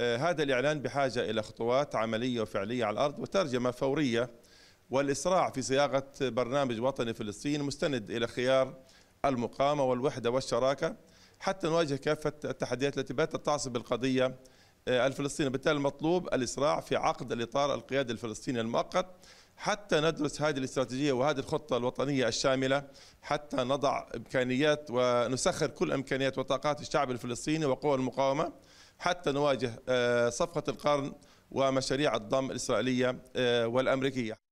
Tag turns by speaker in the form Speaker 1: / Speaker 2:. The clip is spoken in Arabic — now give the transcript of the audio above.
Speaker 1: آه، هذا الإعلان بحاجة إلى خطوات عملية وفعلية على الأرض وترجمة فورية والإسراع في صياغة برنامج وطني فلسطيني مستند إلى خيار المقاومة والوحدة والشراكة حتى نواجه كافة التحديات التي باتت تعصب القضية آه، الفلسطينية بالتالي المطلوب الإسراع في عقد الإطار القيادي الفلسطيني المؤقت حتى ندرس هذه الاستراتيجية وهذه الخطة الوطنية الشاملة حتى نضع إمكانيات ونسخر كل إمكانيات وطاقات الشعب الفلسطيني وقوى المقاومة حتى نواجه آه، صفقة القرن ومشاريع الضم الإسرائيلية آه، والأمريكية